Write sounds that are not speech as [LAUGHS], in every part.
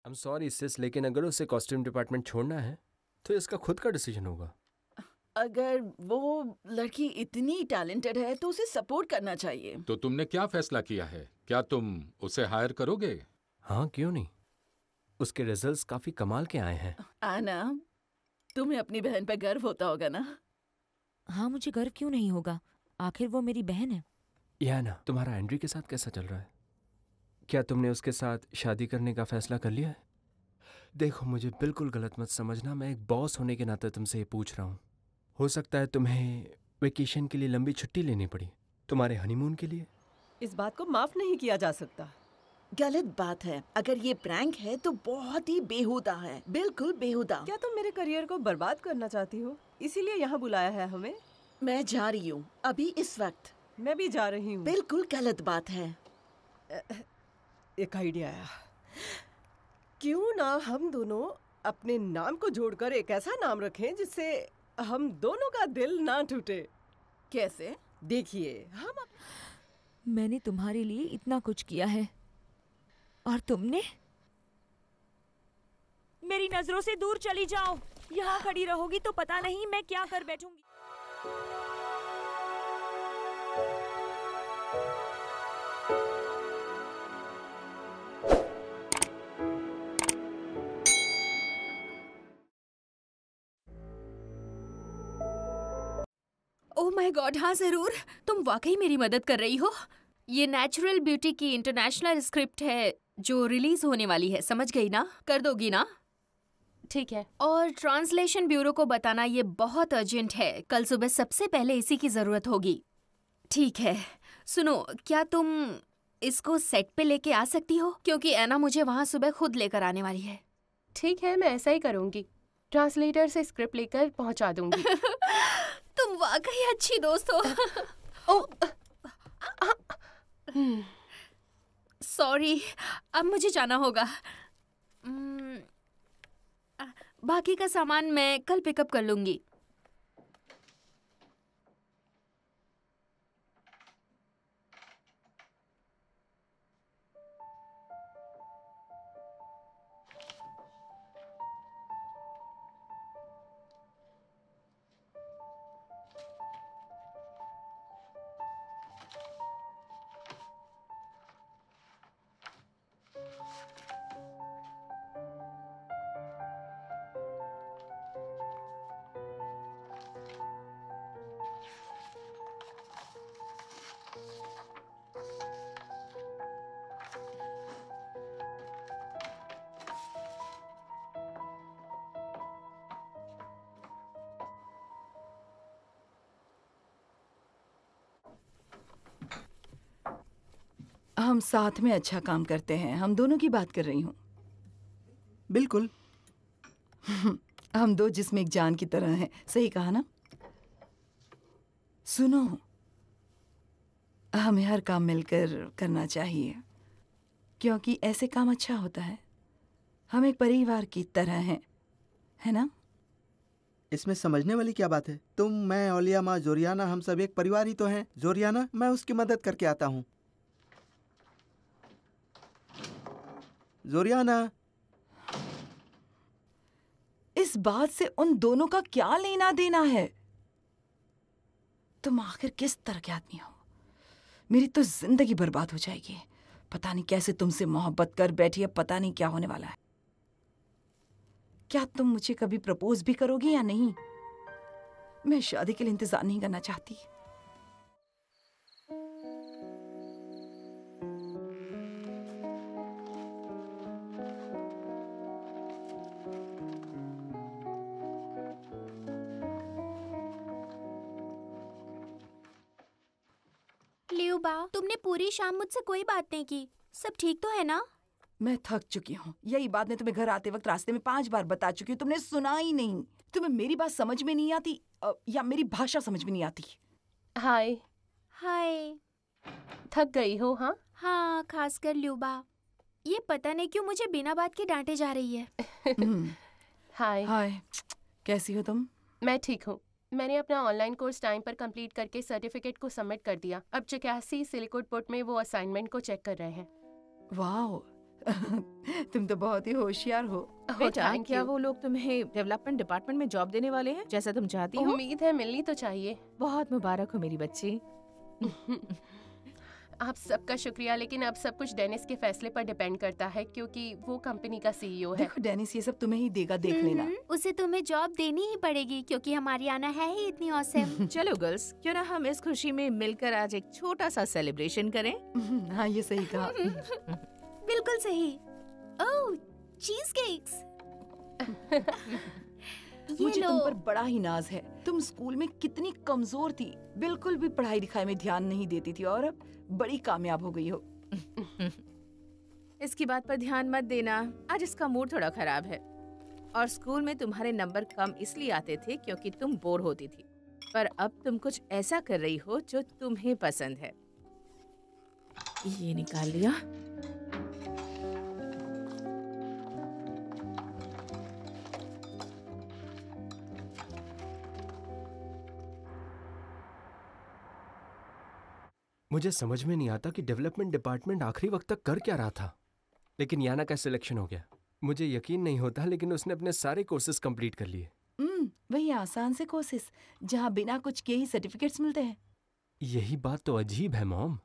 I am sorry सिस लेकिन अगर उसे कॉस्ट्यूम डिपार्टमेंट छोड़ना है तो इसका खुद का डिसीजन होगा अगर वो लड़की इतनी टैलेंटेड है तो उसे सपोर्ट करना चाहिए तो तुमने क्या फैसला किया है क्या तुम उसे हायर करोगे हाँ क्यों नहीं उसके रिजल्ट्स काफी कमाल के आए हैं आना तुम्हें अपनी बहन पर गर्व होता होगा ना हाँ मुझे गर्व क्यों नहीं होगा आखिर वो मेरी बहन है या ना तुम्हारा एंड्री के साथ कैसा चल रहा है क्या तुमने उसके साथ शादी करने का फैसला कर लिया है देखो मुझे बिल्कुल गलत मत समझना मैं एक बॉस होने के नाते तुमसे ये पूछ रहा हूँ हो सकता है तुम्हें वेकेशन के लिए लंबी छुट्टी लेनी पड़ी तुम्हारे हनीमून के लिए इस बात को माफ नहीं किया जा सकता गलत बात है अगर ये प्रैंक है तो बहुत ही बेहुदा है बिल्कुल बेहुदा क्या तुम मेरे करियर को बर्बाद करना चाहती हो इसीलिए यहाँ बुलाया है हमें मैं जा रही हूँ अभी इस वक्त मैं भी जा रही हूँ बिल्कुल गलत बात है एक आइडिया आया क्यों ना हम दोनों अपने नाम को जोड़कर एक ऐसा नाम रखें जिससे हम दोनों का दिल ना टूटे कैसे देखिए हम अप... मैंने तुम्हारे लिए इतना कुछ किया है और तुमने मेरी नजरों से दूर चली जाओ यहाँ खड़ी रहोगी तो पता नहीं मैं क्या कर बैठूंगी माय oh गॉड हाँ जरूर तुम वाकई मेरी मदद कर रही हो ये नेचुरल ब्यूटी की इंटरनेशनल स्क्रिप्ट है जो रिलीज होने वाली है समझ गई ना कर दोगी ना ठीक है और ट्रांसलेशन ब्यूरो को बताना ये बहुत अर्जेंट है कल सुबह सबसे पहले इसी की जरूरत होगी ठीक है सुनो क्या तुम इसको सेट पे लेके आ सकती हो क्योंकि एना मुझे वहाँ सुबह खुद लेकर आने वाली है ठीक है मैं ऐसा ही करूँगी ट्रांसलेटर से स्क्रिप्ट लेकर पहुँचा दूंगी [LAUGHS] तुम वाकई अच्छी दोस्त हो सॉरी हम्म। अब मुझे जाना होगा हम्म, बाकी का सामान मैं कल पिकअप कर लूंगी साथ में अच्छा काम करते हैं हम दोनों की बात कर रही हूँ बिल्कुल [LAUGHS] हम दो जिसमें एक जान की तरह हैं सही कहा ना सुनो हमें हर काम मिलकर करना चाहिए क्योंकि ऐसे काम अच्छा होता है हम एक परिवार की तरह हैं है ना इसमें समझने वाली क्या बात है तुम मैं ओलिया माँ जोरियाना हम सब एक परिवार ही तो हैं जोरियाना मैं उसकी मदद करके आता हूँ जोरियाना इस बात से उन दोनों का क्या लेना देना है तुम आखिर किस तरह के आदमी हो मेरी तो जिंदगी बर्बाद हो जाएगी पता नहीं कैसे तुमसे मोहब्बत कर बैठी है पता नहीं क्या होने वाला है क्या तुम मुझे कभी प्रपोज भी करोगी या नहीं मैं शादी के लिए इंतजार नहीं करना चाहती रूबा तुमने पूरी शाम मुझसे कोई बात नहीं की सब ठीक तो है ना मैं थक चुकी हूँ यही बात मैं तुम्हें घर आते वक्त रास्ते में पांच बार बता चुकी हूँ तुमने सुना ही नहीं तुम्हें मेरी बात समझ में नहीं आती या मेरी भाषा समझ में नहीं आती हाय हाय थक गई हो हाँ हाँ खास कर ल्यूबा ये पता नहीं क्यों मुझे बिना बात के डांटे जा रही है [LAUGHS] हम्म। हाय हाय कैसी हो तुम मैं ठीक हूँ मैंने अपना ऑनलाइन कोर्स टाइम पर कंप्लीट करके सर्टिफिकेट को सबमिट कर दिया अब चिकासी सिलिकोट पोर्ट में वो असाइनमेंट को चेक कर रहे हैं वाह [LAUGHS] तुम तो बहुत ही होशियार हो बेटा क्या वो लोग तुम्हें डेवलपमेंट डिपार्टमेंट में जॉब देने वाले हैं जैसा तुम चाहती हो उम्मीद है मिलनी तो चाहिए बहुत मुबारक हो मेरी बच्ची [LAUGHS] आप सबका शुक्रिया लेकिन अब सब कुछ डेनिस के फैसले पर डिपेंड करता है क्योंकि वो कंपनी का सीईओ e है देखो डेनिस ये सब तुम्हें ही देगा देख हम्म, लेना हम्म। उसे तुम्हें जॉब देनी ही पड़ेगी क्योंकि हमारी आना है ही इतनी औसम [LAUGHS] चलो गर्ल्स क्यों ना हम इस खुशी में मिलकर आज एक छोटा सा सेलिब्रेशन करें [LAUGHS] हाँ ये सही कहा [LAUGHS] बिल्कुल सही ओह चीज केक्स मुझे तुम पर बड़ा ही नाज है तुम स्कूल में कितनी कमजोर थी बिल्कुल भी पढ़ाई लिखाई में ध्यान नहीं देती थी और अब बड़ी कामयाब हो गई हो इसकी बात पर ध्यान मत देना आज इसका मूड थोड़ा खराब है और स्कूल में तुम्हारे नंबर कम इसलिए आते थे क्योंकि तुम बोर होती थी पर अब तुम कुछ ऐसा कर रही हो जो तुम्हें पसंद है ये निकाल लिया मुझे समझ में नहीं आता कि डेवलपमेंट डिपार्टमेंट आखिरी वक्त तक कर क्या रहा था लेकिन याना का सिलेक्शन हो गया मुझे यकीन नहीं होता लेकिन उसने अपने सारे कोर्सेज कंप्लीट कर लिए वही आसान से कोर्सेस जहाँ बिना कुछ के ही सर्टिफिकेट्स मिलते हैं यही बात तो अजीब है मॉम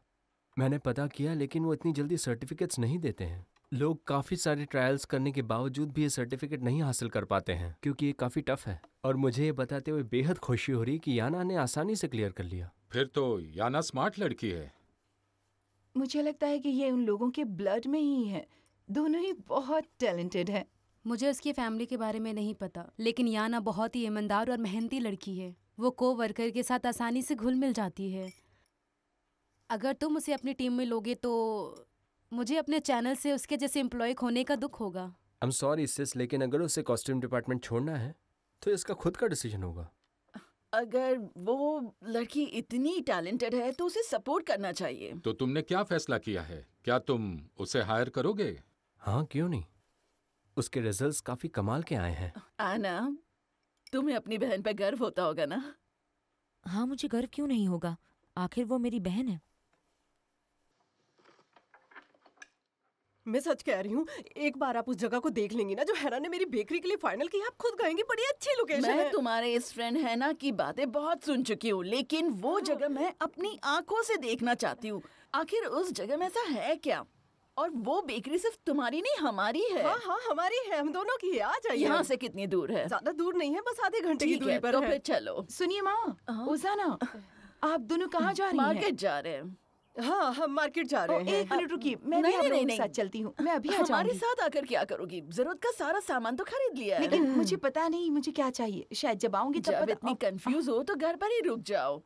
मैंने पता किया लेकिन वो इतनी जल्दी सर्टिफिकेट्स नहीं देते हैं लोग काफ़ी सारे ट्रायल्स करने के बावजूद भी ये सर्टिफिकेट नहीं हासिल कर पाते हैं क्योंकि ये काफ़ी टफ है और मुझे ये बताते हुए बेहद खुशी हो रही कि याना ने आसानी से क्लियर कर लिया फिर तो याना स्मार्ट लड़की है मुझे लगता है कि ये उन लोगों के ब्लड में ही है दोनों ही बहुत टैलेंटेड है मुझे उसकी फैमिली के बारे में नहीं पता लेकिन याना बहुत ही ईमानदार और मेहनती लड़की है वो को वर्कर के साथ आसानी से घुल मिल जाती है अगर तुम उसे अपनी टीम में लोगे तो मुझे अपने चैनल से उसके जैसे एम्प्लॉय खोने का दुख होगा आई एम सॉरी सिस लेकिन अगर उसे कॉस्ट्यूम डिपार्टमेंट छोड़ना है तो इसका खुद का डिसीजन होगा अगर वो लड़की इतनी टैलेंटेड है तो उसे सपोर्ट करना चाहिए तो तुमने क्या फैसला किया है क्या तुम उसे हायर करोगे हाँ क्यों नहीं उसके रिजल्ट्स काफी कमाल के आए हैं आना तुम्हें अपनी बहन पर गर्व होता होगा ना हाँ मुझे गर्व क्यों नहीं होगा आखिर वो मेरी बहन है मैं सच कह रही हूँ एक बार आप उस जगह को देख लेंगी ना जो हैरा ने मेरी बेकरी के लिए फाइनल की आप खुद कहेंगी बड़ी अच्छी लोकेशन मैं है। तुम्हारे इस फ्रेंड है ना की बातें बहुत सुन चुकी हूँ लेकिन वो हाँ। जगह मैं अपनी आंखों से देखना चाहती हूँ आखिर उस जगह में ऐसा है क्या और वो बेकरी सिर्फ तुम्हारी नहीं हमारी है हाँ हाँ हमारी है हम दोनों की है आ जाइए यहाँ से कितनी दूर है ज्यादा दूर नहीं है बस आधे घंटे की दूरी पर तो फिर चलो सुनिए माँ उषा हाँ। ना आप दोनों कहाँ जा रही हैं? मार्केट जा रहे हैं हाँ हम मार्केट जा रहे हैं एक मिनट रुकी हाँ। मैं नहीं, भी नहीं, नहीं, साथ चलती हूँ मैं अभी हमारे साथ आकर क्या करूँगी जरूरत का सारा सामान तो खरीद लिया है लेकिन मुझे पता नहीं मुझे क्या चाहिए शायद जब आऊंगी तब जब इतनी कंफ्यूज हो तो घर पर ही रुक जाओ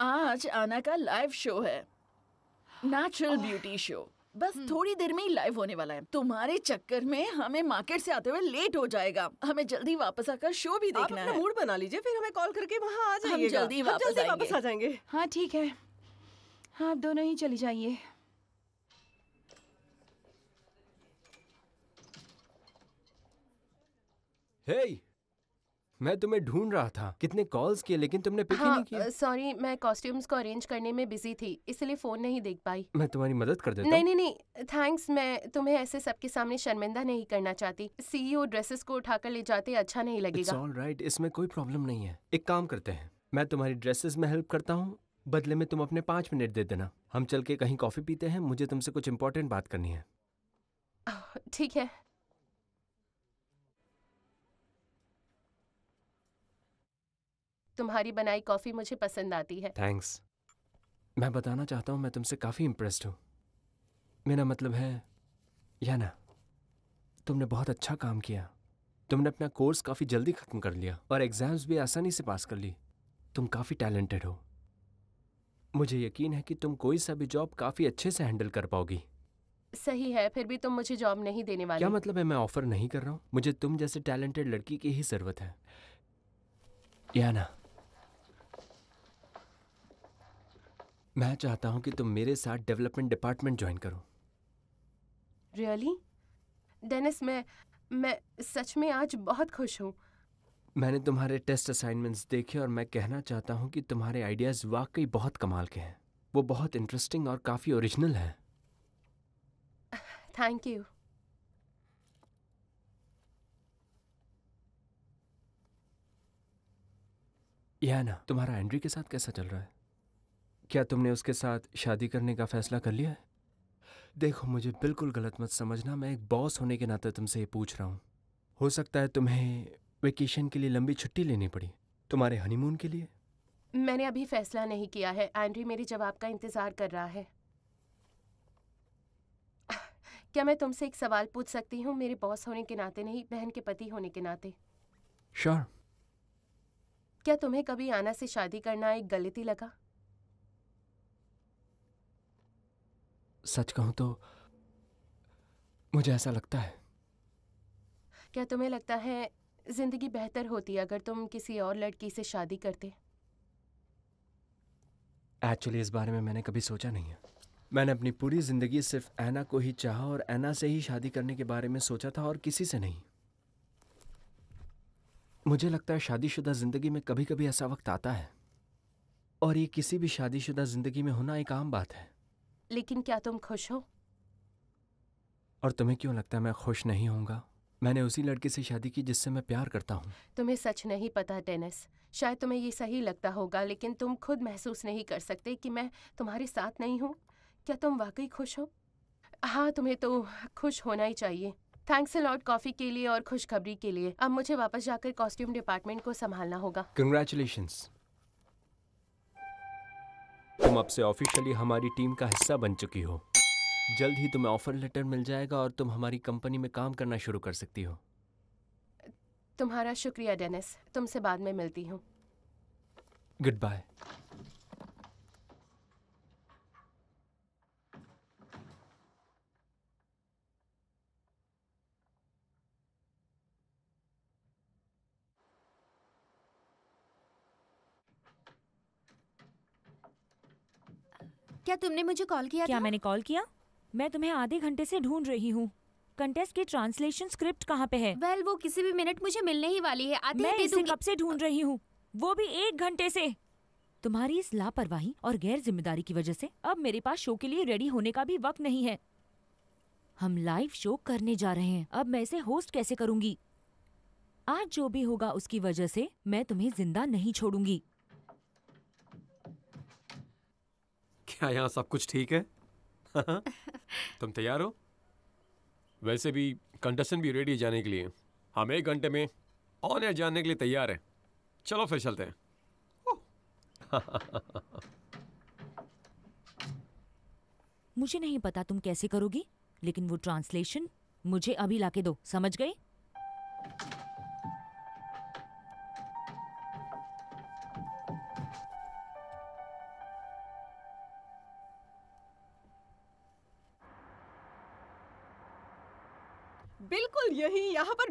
आज आना का लाइव शो है नेचुरल ब्यूटी शो बस हम्म। थोड़ी देर में ही लाइव होने वाला है तुम्हारे चक्कर में हमें मार्केट से आते हुए लेट हो जाएगा हमें जल्दी वापस आकर शो भी देखना आप अपना है मूड बना लीजिए फिर हमें कॉल करके वहाँ आ हम जल्दी वापस, वापस आ जाएंगे हाँ ठीक है आप दोनों ही चली जाइए hey! मैं तुम्हें ढूंढ रहा था कितने कॉल्स किए लेकिन तुमने पिक हाँ, नहीं किया सॉरी मैं कॉस्ट्यूम्स को अरेंज करने में बिजी थी इसलिए फोन नहीं देख पाई मैं तुम्हारी मदद कर देता नहीं नहीं नहीं थैंक्स मैं तुम्हें ऐसे सबके सामने शर्मिंदा नहीं करना चाहती सीईओ ड्रेसेस e को उठाकर ले जाते अच्छा नहीं लगेगा ऑल राइट right, इसमें कोई प्रॉब्लम नहीं है एक काम करते हैं मैं तुम्हारी ड्रेसेस में हेल्प करता हूँ बदले में तुम अपने पांच मिनट दे देना हम चल के कहीं कॉफ़ी पीते हैं मुझे तुमसे कुछ इंपॉर्टेंट बात करनी है ठीक है तुम्हारी बनाई कॉफ़ी मुझे पसंद आती है थैंक्स मैं बताना चाहता हूँ मैं तुमसे काफ़ी इंप्रेस्ड हूँ मेरा मतलब है या ना तुमने बहुत अच्छा काम किया तुमने अपना कोर्स काफ़ी जल्दी ख़त्म कर लिया और एग्ज़ाम्स भी आसानी से पास कर ली तुम काफ़ी टैलेंटेड हो मुझे यकीन है कि तुम कोई सा भी जॉब काफी अच्छे से हैंडल कर पाओगी सही है फिर भी तुम मुझे जॉब नहीं देने वाली क्या मतलब है मैं ऑफर नहीं कर रहा हूँ मुझे तुम जैसे टैलेंटेड लड़की की ही जरूरत है या ना मैं चाहता हूँ कि तुम मेरे साथ डेवलपमेंट डिपार्टमेंट ज्वाइन करो रियली really? डेनिस मैं मैं सच में आज बहुत खुश हूँ मैंने तुम्हारे टेस्ट असाइनमेंट्स देखे और मैं कहना चाहता हूँ कि तुम्हारे आइडियाज़ वाकई बहुत कमाल के हैं वो बहुत इंटरेस्टिंग और काफ़ी ओरिजिनल हैं थैंक यू या ना तुम्हारा एंड्री के साथ कैसा चल रहा है क्या तुमने उसके साथ शादी करने का फैसला कर लिया है देखो मुझे बिल्कुल गलत मत समझना मैं एक बॉस होने के नाते तुमसे ये पूछ रहा हूँ हो सकता है तुम्हें वेकेशन के लिए लंबी छुट्टी लेनी पड़ी तुम्हारे हनीमून के लिए मैंने अभी फैसला नहीं किया है एंड्री मेरे जवाब का इंतजार कर रहा है क्या मैं तुमसे एक सवाल पूछ सकती हूँ मेरे बॉस होने के नाते नहीं बहन के पति होने के नाते श्योर क्या तुम्हें कभी आना से शादी करना एक गलती लगा सच कहूं तो मुझे ऐसा लगता है क्या तुम्हें लगता है जिंदगी बेहतर होती अगर तुम किसी और लड़की से शादी करते एक्चुअली इस बारे में मैंने कभी सोचा नहीं है मैंने अपनी पूरी ज़िंदगी सिर्फ ऐना को ही चाहा और ऐना से ही शादी करने के बारे में सोचा था और किसी से नहीं मुझे लगता है शादीशुदा ज़िंदगी में कभी कभी ऐसा वक्त आता है और ये किसी भी शादीशुदा ज़िंदगी में होना एक आम बात है लेकिन क्या तुम खुश हो और तुम्हें क्यों लगता है मैं खुश नहीं होऊंगा मैंने उसी लड़के से शादी की जिससे मैं प्यार करता हूँ तुम्हें सच नहीं पता डेनिस शायद तुम्हें ये सही लगता होगा लेकिन तुम खुद महसूस नहीं कर सकते कि मैं तुम्हारे साथ नहीं हूँ क्या तुम वाकई खुश हो हाँ तुम्हें तो खुश होना ही चाहिए थैंक्स लॉर्ड कॉफी के लिए और खुशखबरी के लिए अब मुझे वापस जाकर कॉस्ट्यूम डिपार्टमेंट को संभालना होगा कंग्रेचुलेशन तुम अब से ऑफिशियली हमारी टीम का हिस्सा बन चुकी हो जल्द ही तुम्हें ऑफर लेटर मिल जाएगा और तुम हमारी कंपनी में काम करना शुरू कर सकती हो तुम्हारा शुक्रिया डेनिस तुमसे बाद में मिलती हूँ गुड बाय क्या तुमने मुझे कॉल किया क्या था? मैंने कॉल किया मैं तुम्हें आधे घंटे से ढूंढ रही हूँ कंटेस्ट की ट्रांसलेशन स्क्रिप्ट कहाँ पे है वेल well, वो किसी भी मिनट मुझे मिलने ही वाली है आधे मैं इसे कब से ढूंढ रही हूँ वो भी एक घंटे से तुम्हारी इस लापरवाही और गैर जिम्मेदारी की वजह से अब मेरे पास शो के लिए रेडी होने का भी वक्त नहीं है हम लाइव शो करने जा रहे हैं अब मैं इसे होस्ट कैसे करूंगी आज जो भी होगा उसकी वजह से मैं तुम्हें जिंदा नहीं छोड़ूंगी क्या यहाँ सब कुछ ठीक है हाँ। तुम तैयार हो वैसे भी कंटेस्टेंट भी रेडी है जाने के लिए हम एक घंटे में ऑन एयर जाने के लिए तैयार है चलो फिर चलते हैं oh। मुझे नहीं पता तुम कैसे करोगी लेकिन वो ट्रांसलेशन मुझे अभी लाके दो समझ गए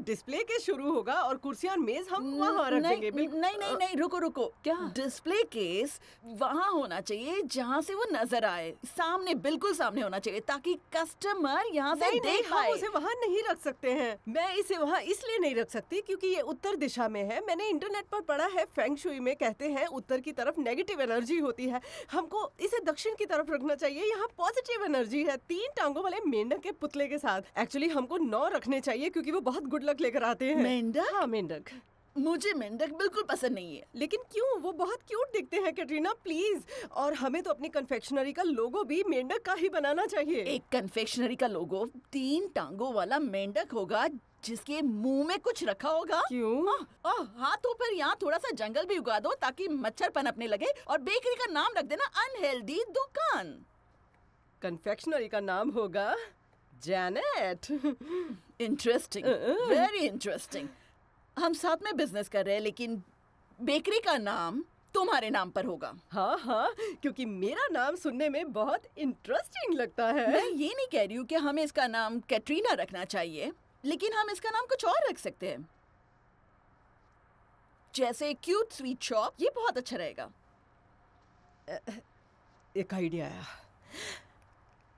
डिस्प्ले के शुरू होगा और कुर्सी और मेज हम वहाँ रखेंगे नहीं, नहीं नहीं नहीं रुको रुको क्या डिस्प्ले केस वहाँ होना चाहिए जहाँ से वो नजर आए सामने बिल्कुल सामने होना चाहिए ताकि कस्टमर यहाँ से नहीं, देख पाए उसे वहाँ नहीं रख सकते हैं मैं इसे वहाँ इसलिए नहीं रख सकती क्योंकि ये उत्तर दिशा में है मैंने इंटरनेट पर पढ़ा है फेंग शुई में कहते हैं उत्तर की तरफ नेगेटिव एनर्जी होती है हमको इसे दक्षिण की तरफ रखना चाहिए यहाँ पॉजिटिव एनर्जी है तीन टांगों वाले मेंढक के पुतले के साथ एक्चुअली हमको नौ रखने चाहिए क्योंकि वो बहुत गुड लक मेंढक लेकर आते हैं मेंढक हाँ मेंढक मुझे मेंढक बिल्कुल पसंद नहीं है लेकिन क्यों वो बहुत क्यूट दिखते हैं कैटरीना प्लीज और हमें तो अपनी कन्फेक्शनरी का लोगो भी मेंढक का ही बनाना चाहिए एक कन्फेक्शनरी का लोगो तीन टांगों वाला मेंढक होगा जिसके मुंह में कुछ रखा होगा क्यों आ, हाथों पर यहाँ थोड़ा सा जंगल भी उगा दो ताकि मच्छर पनपने लगे और बेकरी का नाम रख देना अनहेल्दी दुकान कन्फेक्शनरी का नाम होगा जैनेट इंटरेस्टिंग वेरी इंटरेस्टिंग हम साथ में बिजनेस कर रहे हैं लेकिन बेकरी का नाम तुम्हारे नाम पर होगा हाँ हाँ क्योंकि मेरा नाम सुनने में बहुत इंटरेस्टिंग लगता है मैं ये नहीं कह रही हूँ कि हमें इसका नाम कैटरीना रखना चाहिए लेकिन हम इसका नाम कुछ और रख सकते हैं जैसे क्यूट स्वीट शॉप ये बहुत अच्छा रहेगा एक आइडिया आया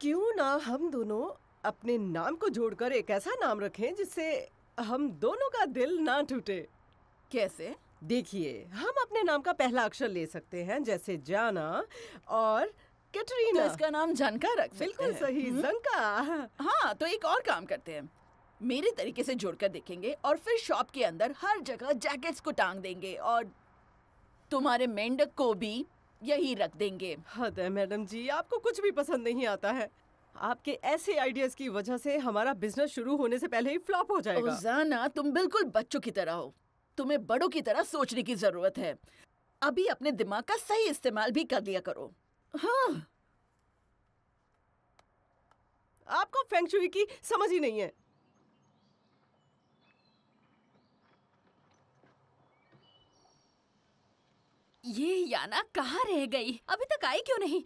क्यों ना हम दोनों अपने नाम को जोड़कर एक ऐसा नाम रखें जिससे हम दोनों का दिल ना टूटे कैसे देखिए हम अपने नाम का पहला अक्षर ले सकते हैं जैसे जाना और कैटरीना तो इसका नाम जनका रख बिल्कुल सही हम्म। जनका हाँ तो एक और काम करते हैं मेरे तरीके से जोड़कर देखेंगे और फिर शॉप के अंदर हर जगह जैकेट्स को टांग देंगे और तुम्हारे मेंढक को भी यही रख देंगे हद है मैडम जी आपको कुछ भी पसंद नहीं आता है आपके ऐसे आइडियाज की वजह से हमारा बिजनेस शुरू होने से पहले ही फ्लॉप हो जाएगा जाना तुम बिल्कुल बच्चों की तरह हो तुम्हें बड़ों की तरह सोचने की जरूरत है अभी अपने दिमाग का सही इस्तेमाल भी कर लिया करो हाँ आपको फेंगशुई की समझ ही नहीं है ये याना कहाँ रह गई अभी तक आई क्यों नहीं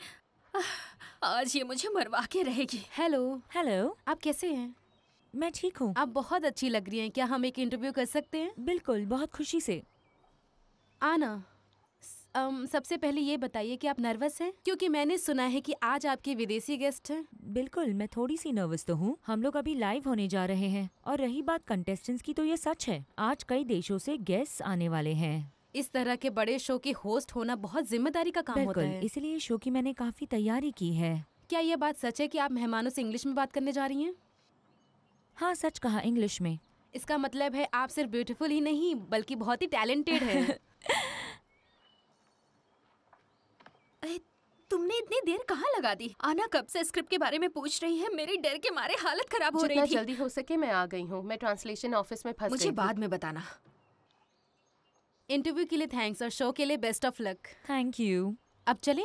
आज ये मुझे मरवा के रहेगी हेलो हेलो आप कैसे हैं मैं ठीक हूँ आप बहुत अच्छी लग रही हैं क्या हम एक इंटरव्यू कर सकते हैं बिल्कुल बहुत खुशी से आना अम, सबसे पहले ये बताइए कि आप नर्वस हैं क्योंकि मैंने सुना है कि आज आपके विदेशी गेस्ट हैं बिल्कुल मैं थोड़ी सी नर्वस तो हूँ हम लोग अभी लाइव होने जा रहे हैं और रही बात कंटेस्टेंट्स की तो ये सच है आज कई देशों से गेस्ट आने वाले हैं इस तरह के बड़े शो की होस्ट होना बहुत जिम्मेदारी का काम होता है इसलिए शो की मैंने काफी तैयारी की है क्या यह बात सच है कि आप मेहमानों से इंग्लिश में बात करने जा रही हैं हाँ सच कहा इंग्लिश में इसका मतलब है आप सिर्फ ब्यूटीफुल ही नहीं बल्कि बहुत ही टैलेंटेड है [LAUGHS] तुमने इतनी देर कहाँ लगा दी आना कब से स्क्रिप्ट के बारे में पूछ रही है मेरे डर के मारे हालत खराब हो रही थी जल्दी हो सके मैं आ गई हूँ मैं ट्रांसलेशन ऑफिस में फंस मुझे बाद में बताना इंटरव्यू के लिए थैंक्स और शो के लिए best of luck thank you अब चले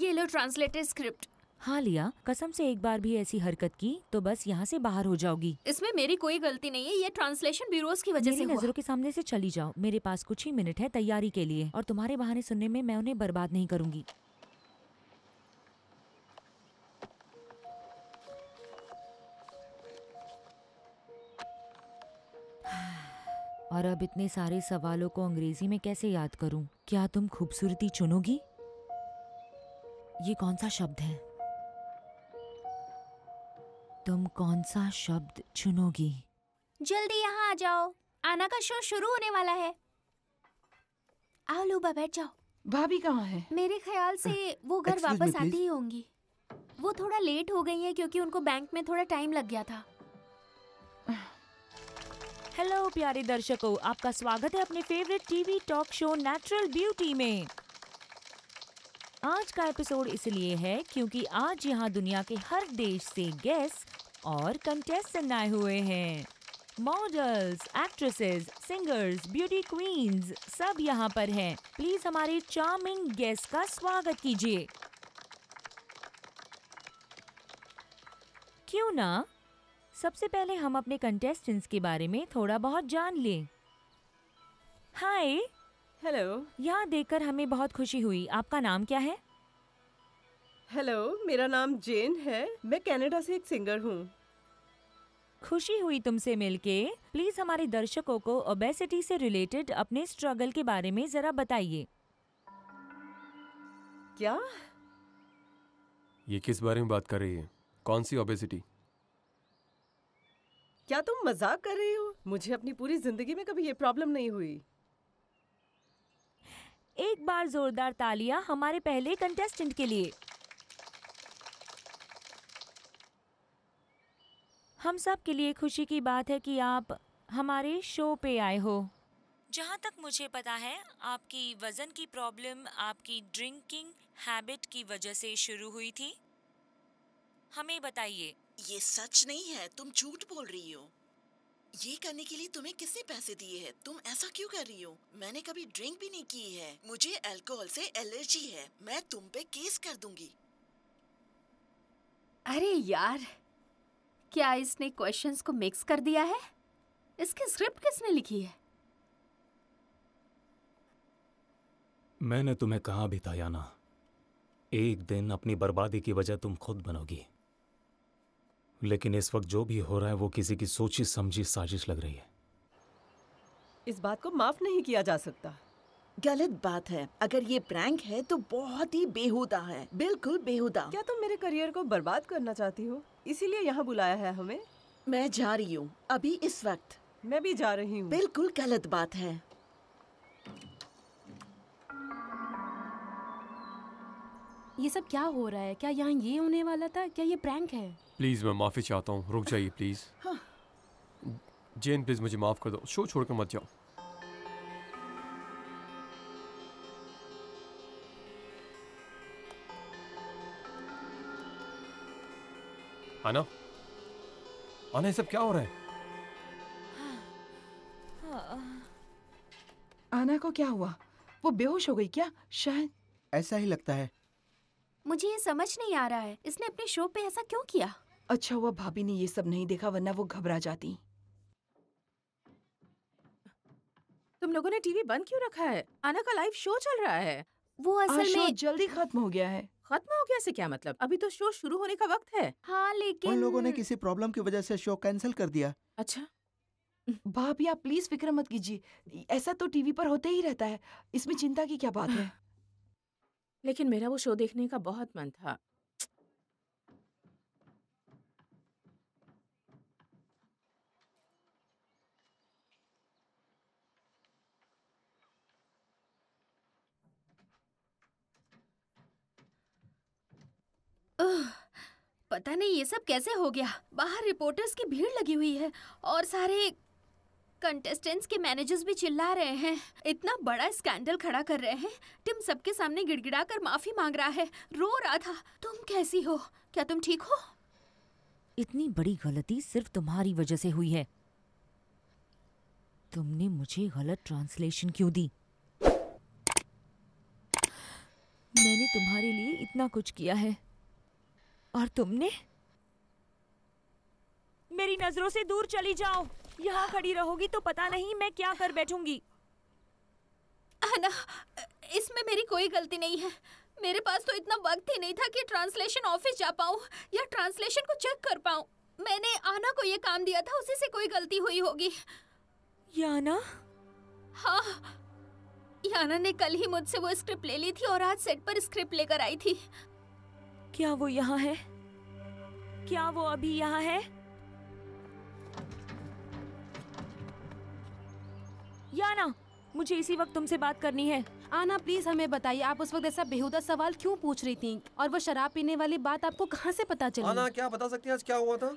ये लो ट्रांसलेटेड स्क्रिप्ट हाँ लिया कसम से एक बार भी ऐसी हरकत की तो बस यहाँ से बाहर हो जाओगी इसमें मेरी कोई गलती नहीं है ये ट्रांसलेशन ब्यूरोज की वजह से नजरों के सामने से चली जाओ मेरे पास कुछ ही मिनट है तैयारी के लिए और तुम्हारे बहाने सुनने में मैं उन्हें बर्बाद नहीं करूंगी और अब इतने सारे सवालों को अंग्रेजी में कैसे याद करूं? क्या तुम खूबसूरती चुनोगी ये कौन सा शब्द है तुम कौन सा शब्द चुनोगी जल्दी यहाँ आ जाओ आना का शो शुरू होने वाला है आओ लूबा बैठ जाओ भाभी कहाँ है मेरे ख्याल से वो घर वापस आती ही होंगी वो थोड़ा लेट हो गई है क्योंकि उनको बैंक में थोड़ा टाइम लग गया था हेलो प्यारे दर्शकों आपका स्वागत है अपने favourite TV talk show natural beauty में आज का एपिसोड इसलिए है क्योंकि आज यहाँ दुनिया के हर देश से गेस्ट और कंटेस्टेंट आए हुए हैं models actresses singers beauty queens सब यहाँ पर हैं प्लीज हमारे चार्मिंग गेस्ट का स्वागत कीजिए क्यों ना सबसे पहले हम अपने कंटेस्टेंट्स के बारे में थोड़ा बहुत जान लें हाय हेलो यहाँ देखकर हमें बहुत खुशी हुई आपका नाम क्या है हेलो मेरा नाम जेन है मैं कनाडा से एक सिंगर हूँ खुशी हुई तुमसे मिलके प्लीज हमारे दर्शकों को ओबेसिटी से रिलेटेड अपने स्ट्रगल के बारे में जरा बताइए क्या ये किस बारे में बात कर रही है कौन सी ओबेसिटी क्या तुम मजाक कर रही हो मुझे अपनी पूरी जिंदगी में कभी ये प्रॉब्लम नहीं हुई एक बार जोरदार तालियां हमारे पहले कंटेस्टेंट के लिए हम सब के लिए खुशी की बात है कि आप हमारे शो पे आए हो जहाँ तक मुझे पता है आपकी वज़न की प्रॉब्लम आपकी ड्रिंकिंग हैबिट की वजह से शुरू हुई थी हमें बताइए ये सच नहीं है तुम झूठ बोल रही हो ये करने के लिए तुम्हें किसने पैसे दिए हैं? तुम ऐसा क्यों कर रही हो मैंने कभी ड्रिंक भी नहीं की है मुझे अल्कोहल से एलर्जी है मैं तुम पे केस कर दूंगी अरे यार क्या इसने क्वेश्चंस को मिक्स कर दिया है इसकी स्क्रिप्ट किसने लिखी है मैंने तुम्हें कहा भी था याना एक दिन अपनी बर्बादी की वजह तुम खुद बनोगी लेकिन इस वक्त जो भी हो रहा है वो किसी की सोची समझी साजिश लग रही है इस बात को माफ नहीं किया जा सकता गलत बात है अगर ये प्रैंक है तो बहुत ही बेहुदा है बिल्कुल बेहुदा क्या तुम मेरे करियर को बर्बाद करना चाहती हो इसीलिए यहाँ बुलाया है हमें मैं जा रही हूँ अभी इस वक्त मैं भी जा रही हूँ बिल्कुल गलत बात है ये सब क्या हो रहा है क्या यहाँ ये होने वाला था क्या ये प्रैंक है प्लीज़ मैं माफ़ी चाहता हूँ रुक जाइए प्लीज़ हाँ। जेन प्लीज़ मुझे माफ़ कर दो शो छोड़कर मत जाओ आना आना ये सब क्या हो रहा है आना को क्या हुआ वो बेहोश हो गई क्या शायद ऐसा ही लगता है मुझे ये समझ नहीं आ रहा है इसने अपने शो पे ऐसा क्यों किया अच्छा हुआ भाभी ने ये सब नहीं देखा वरना वो घबरा जाती तुम लोगों ने टीवी बंद क्यों रखा है आना का लाइव शो चल रहा है वो असल शो में जल्दी खत्म हो गया है खत्म हो गया से क्या मतलब अभी तो शो शुरू होने का वक्त है हाँ लेकिन उन लोगों ने किसी प्रॉब्लम की वजह से शो कैंसिल कर दिया अच्छा भाभी आप प्लीज फिक्र मत कीजिए ऐसा तो टीवी पर होते ही रहता है इसमें चिंता की क्या बात है लेकिन मेरा वो शो देखने का बहुत मन था पता नहीं ये सब कैसे हो गया बाहर रिपोर्टर्स की भीड़ लगी हुई है और सारे कंटेस्टेंट्स के मैनेजर्स भी चिल्ला रहे हैं इतना बड़ा स्कैंडल खड़ा कर रहे हैं टिम सबके सामने गिड़गिड़ा कर माफी मांग रहा है रो रहा था तुम कैसी हो क्या तुम ठीक हो इतनी बड़ी गलती सिर्फ तुम्हारी वजह से हुई है तुमने मुझे गलत ट्रांसलेशन क्यों दी मैंने तुम्हारे लिए इतना कुछ किया है और तुमने मेरी नजरों से दूर चली जाओ यहाँ खड़ी रहोगी तो पता नहीं मैं क्या कर बैठूंगी इसमें मेरी कोई गलती नहीं है मेरे पास तो इतना वक्त ही नहीं था कि ट्रांसलेशन ऑफिस जा पाऊँ या ट्रांसलेशन को चेक कर पाऊँ मैंने आना को ये काम दिया था उसी से कोई गलती हुई होगी याना हाँ याना ने कल ही मुझसे वो स्क्रिप्ट ले ली थी और आज सेट पर स्क्रिप्ट लेकर आई थी क्या वो यहाँ है क्या वो अभी यहाँ है याना मुझे इसी वक्त तुमसे बात करनी है आना प्लीज हमें बताइए आप उस वक्त ऐसा बेहुदा सवाल क्यों पूछ रही थी और वो शराब पीने वाली बात आपको कहाँ से पता चली आना क्या बता सकती है आज क्या हुआ था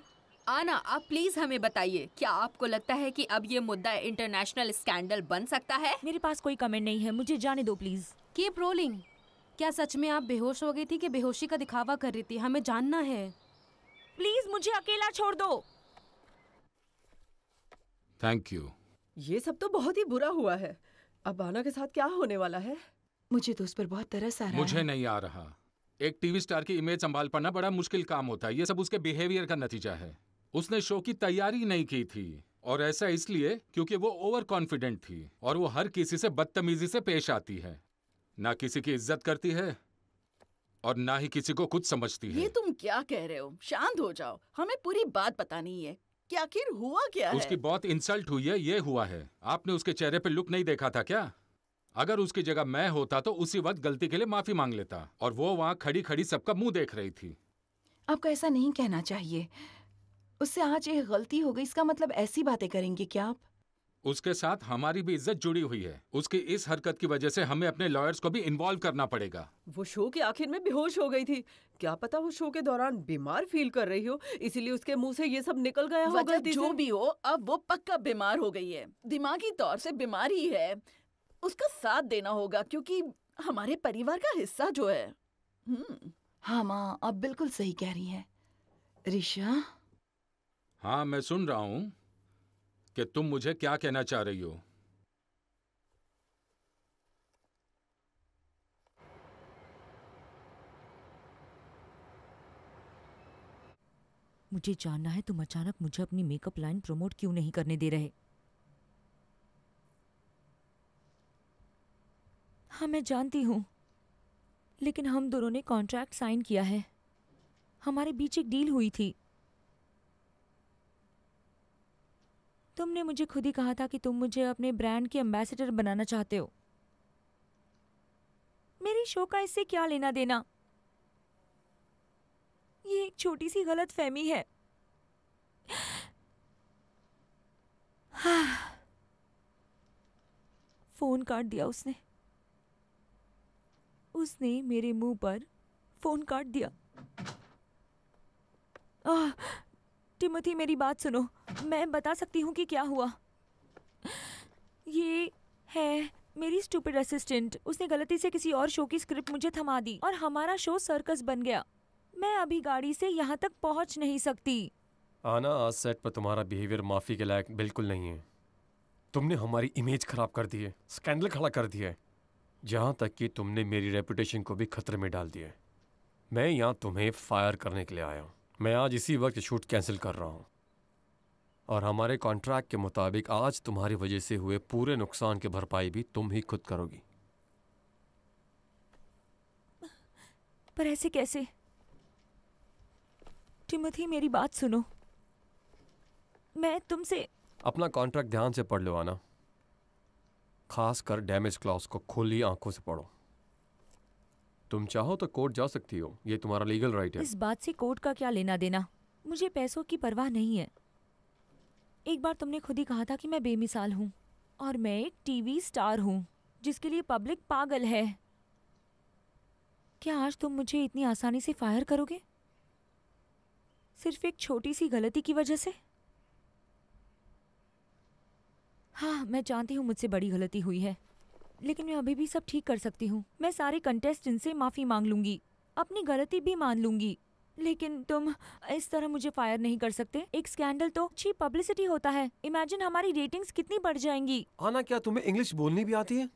आना आप प्लीज हमें बताइए क्या आपको लगता है कि अब ये मुद्दा इंटरनेशनल स्कैंडल बन सकता है मेरे पास कोई कमेंट नहीं है मुझे जाने दो प्लीज कीप रोलिंग क्या सच में आप बेहोश हो गई थी कि बेहोशी का दिखावा कर रही थी हमें जानना है प्लीज मुझे अकेला छोड़ दो थैंक यू ये सब तो बहुत ही बुरा हुआ है अब बाना के साथ क्या होने वाला है मुझे तो उस पर बहुत तरस आ रहा मुझे है। नहीं आ रहा एक टीवी स्टार की इमेज संभाल पाना बड़ा मुश्किल काम होता है ये सब उसके बिहेवियर का नतीजा है उसने शो की तैयारी नहीं की थी और ऐसा इसलिए क्योंकि वो ओवर कॉन्फिडेंट थी और वो हर किसी से बदतमीजी से पेश आती है ना किसी की इज्जत करती है और ना ही किसी को कुछ समझती है ये तुम क्या कह रहे हो शांत हो जाओ हमें पूरी बात बतानी है कि आखिर हुआ क्या है? उसकी बहुत इंसल्ट हुई है ये हुआ है आपने उसके चेहरे पे लुक नहीं देखा था क्या अगर उसकी जगह मैं होता तो उसी वक्त गलती के लिए माफी मांग लेता और वो वहाँ खड़ी खड़ी सबका मुंह देख रही थी आपको ऐसा नहीं कहना चाहिए उससे आज एक गलती हो गई इसका मतलब ऐसी बातें करेंगे क्या आप उसके साथ हमारी भी इज्जत जुड़ी हुई है उसकी इस हरकत की वजह से हमें अपने लॉयर्स को भी इन्वॉल्व करना पड़ेगा वो शो के आखिर में बेहोश हो गई थी क्या पता वो शो के दौरान बीमार फील कर रही हो इसीलिए उसके मुंह से ये सब निकल गया होगा जो भी हो अब वो पक्का बीमार हो गई है दिमागी तौर से बीमार ही है उसका साथ देना होगा क्योंकि हमारे परिवार का हिस्सा जो है हम्म। हाँ माँ आप बिल्कुल सही कह रही है ऋषा हाँ मैं सुन रहा हूँ कि तुम मुझे क्या कहना चाह रही हो मुझे जानना है तुम अचानक मुझे अपनी मेकअप लाइन प्रमोट क्यों नहीं करने दे रहे हाँ मैं जानती हूँ लेकिन हम दोनों ने कॉन्ट्रैक्ट साइन किया है हमारे बीच एक डील हुई थी तुमने मुझे खुद ही कहा था कि तुम मुझे अपने ब्रांड के एम्बेसडर बनाना चाहते हो मेरे शो का इससे क्या लेना देना ये एक छोटी सी गलत फहमी है हाँ। फोन काट दिया उसने उसने मेरे मुंह पर फोन काट दिया आ, श्रीमती मेरी बात सुनो मैं बता सकती हूँ कि क्या हुआ ये है मेरी स्टूपिड असिस्टेंट उसने गलती से किसी और शो की स्क्रिप्ट मुझे थमा दी और हमारा शो सर्कस बन गया मैं अभी गाड़ी से यहाँ तक पहुँच नहीं सकती आना आज सेट पर तुम्हारा बिहेवियर माफी के लायक बिल्कुल नहीं है तुमने हमारी इमेज खराब कर दी है स्कैंडल खड़ा कर दिया है जहाँ तक कि तुमने मेरी रेपुटेशन को भी खतरे में डाल दिया है मैं यहाँ तुम्हें फायर करने के लिए आया हूँ मैं आज इसी वक्त शूट कैंसिल कर रहा हूँ और हमारे कॉन्ट्रैक्ट के मुताबिक आज तुम्हारी वजह से हुए पूरे नुकसान की भरपाई भी तुम ही खुद करोगी पर ऐसे कैसे टिमथी मेरी बात सुनो मैं तुमसे अपना कॉन्ट्रैक्ट ध्यान से पढ़ लो आना खासकर डैमेज क्लॉज को खुली आंखों से पढ़ो तुम चाहो तो कोर्ट जा सकती हो ये तुम्हारा लीगल राइट है इस बात से कोर्ट का क्या लेना देना मुझे पैसों की परवाह नहीं है एक बार तुमने खुद ही कहा था कि मैं बेमिसाल हूँ और मैं एक टीवी स्टार हूँ जिसके लिए पब्लिक पागल है क्या आज तुम मुझे इतनी आसानी से फायर करोगे सिर्फ एक छोटी सी गलती की वजह से हाँ मैं जानती हूँ मुझसे बड़ी गलती हुई है लेकिन मैं अभी भी सब ठीक कर सकती हूँ मैं सारे कंटेस्ट इनसे माफ़ी मांग लूंगी अपनी गलती भी मान लूंगी लेकिन तुम इस तरह मुझे फायर नहीं कर सकते एक स्कैंडल तो अच्छी पब्लिसिटी होता है इमेजिन हमारी रेटिंग्स कितनी बढ़ जाएंगी आना क्या तुम्हें इंग्लिश बोलनी भी आती है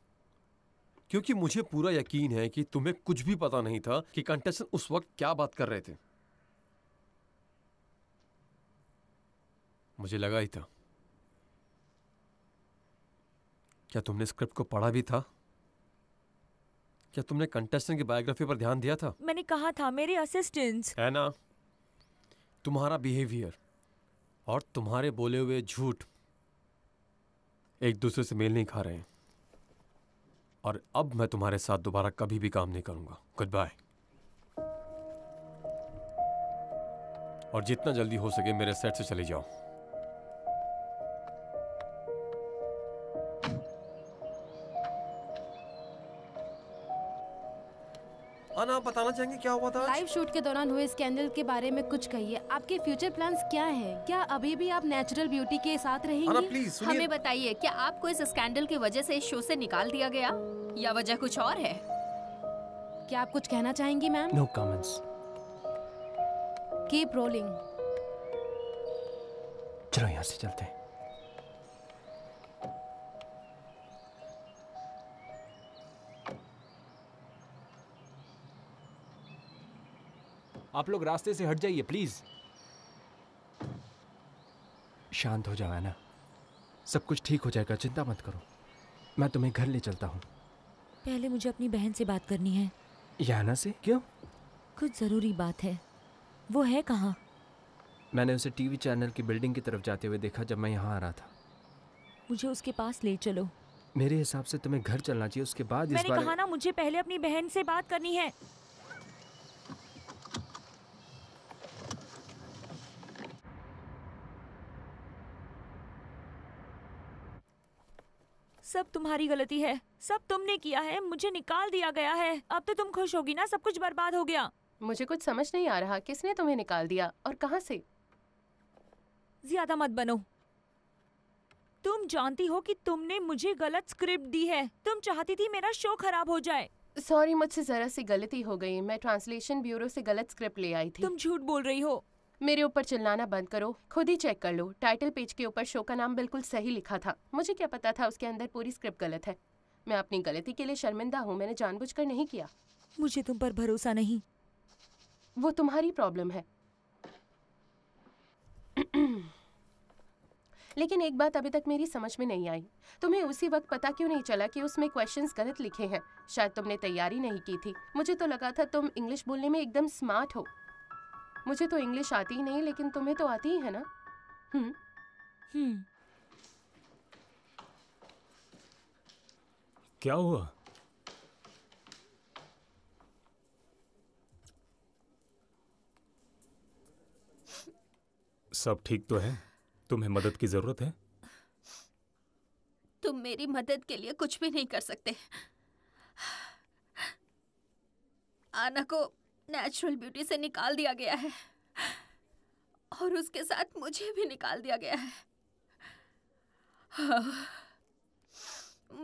क्योंकि मुझे पूरा यकीन है कि तुम्हें कुछ भी पता नहीं था कि कंटेस्टेंट उस वक्त क्या बात कर रहे थे मुझे लगा ही था क्या तुमने स्क्रिप्ट को पढ़ा भी था क्या तुमने कंटेस्टेंट की बायोग्राफी पर ध्यान दिया था मैंने कहा था मेरे असिस्टेंट्स है ना तुम्हारा बिहेवियर और तुम्हारे बोले हुए झूठ एक दूसरे से मेल नहीं खा रहे हैं और अब मैं तुम्हारे साथ दोबारा कभी भी काम नहीं करूंगा गुड बाय और जितना जल्दी हो सके मेरे सेट से चले जाओ क्या हुआ था लाइव शूट के दौरान हुए स्कैंडल के बारे में कुछ कहिए आपके फ्यूचर प्लान्स क्या हैं? क्या अभी भी आप नेचुरल ब्यूटी के साथ रहेंगे प्लीज हमें बताइए क्या आपको इस स्कैंडल की वजह से इस शो से निकाल दिया गया या वजह कुछ और है क्या आप कुछ कहना चाहेंगी ma'am no comments keep rolling चलो यहाँ से चलते हैं आप लोग रास्ते से हट जाइए प्लीज शांत हो जाओ ना सब कुछ ठीक हो जाएगा चिंता मत करो मैं तुम्हें घर ले चलता हूँ पहले मुझे अपनी बहन से बात करनी है याना से क्यों कुछ ज़रूरी बात है वो है कहाँ मैंने उसे टीवी चैनल की बिल्डिंग की तरफ जाते हुए देखा जब मैं यहाँ आ रहा था मुझे उसके पास ले चलो मेरे हिसाब से तुम्हें घर चलना चाहिए उसके बाद मैंने इस बारे... कहा ना मुझे पहले अपनी बहन से बात करनी है सब तुम्हारी गलती है सब तुमने किया है मुझे निकाल दिया गया है अब तो तुम खुश होगी ना सब कुछ बर्बाद हो गया मुझे कुछ समझ नहीं आ रहा किसने तुम्हें निकाल दिया और कहाँ से ज्यादा मत बनो तुम जानती हो कि तुमने मुझे गलत स्क्रिप्ट दी है तुम चाहती थी मेरा शो खराब हो जाए सॉरी मुझसे जरा सी गलती हो गई मैं ट्रांसलेशन ब्यूरो से गलत स्क्रिप्ट ले आई थी तुम झूठ बोल रही हो मेरे ऊपर चिल्लाना बंद करो खुद ही चेक कर लो टाइटल पेज के ऊपर शो का नाम बिल्कुल सही लिखा था मुझे क्या पता था उसके अंदर पूरी स्क्रिप्ट गलत है मैं अपनी गलती के लिए शर्मिंदा हूँ मैंने जानबूझकर नहीं किया मुझे तुम पर भरोसा नहीं वो तुम्हारी प्रॉब्लम है लेकिन एक बात अभी तक मेरी समझ में नहीं आई तुम्हें उसी वक्त पता क्यों नहीं चला कि उसमें क्वेश्चंस गलत लिखे हैं शायद तुमने तैयारी नहीं की थी मुझे तो लगा था तुम इंग्लिश बोलने में एकदम स्मार्ट हो मुझे तो इंग्लिश आती ही नहीं लेकिन तुम्हें तो आती ही है ना हम्म हम्म क्या हुआ सब ठीक तो है तुम्हें मदद की जरूरत है तुम मेरी मदद के लिए कुछ भी नहीं कर सकते आना को नेचुरल ब्यूटी से निकाल दिया गया है और उसके साथ मुझे भी निकाल दिया गया है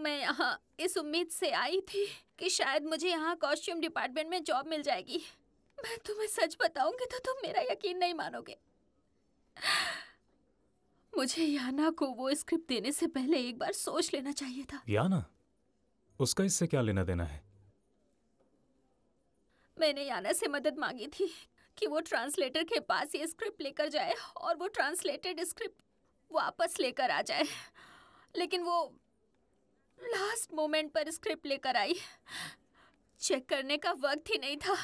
मैं यहाँ इस उम्मीद से आई थी कि शायद मुझे यहाँ कॉस्ट्यूम डिपार्टमेंट में जॉब मिल जाएगी मैं तुम्हें सच बताऊंगी तो तुम मेरा यकीन नहीं मानोगे मुझे याना को वो स्क्रिप्ट देने से पहले एक बार सोच लेना चाहिए था याना उसका इससे क्या लेना देना है मैंने याना से मदद मांगी थी कि वो ट्रांसलेटर के पास ये स्क्रिप्ट लेकर जाए और वो ट्रांसलेटेड स्क्रिप्ट वापस लेकर आ जाए लेकिन वो लास्ट मोमेंट पर स्क्रिप्ट लेकर आई चेक करने का वक्त ही नहीं था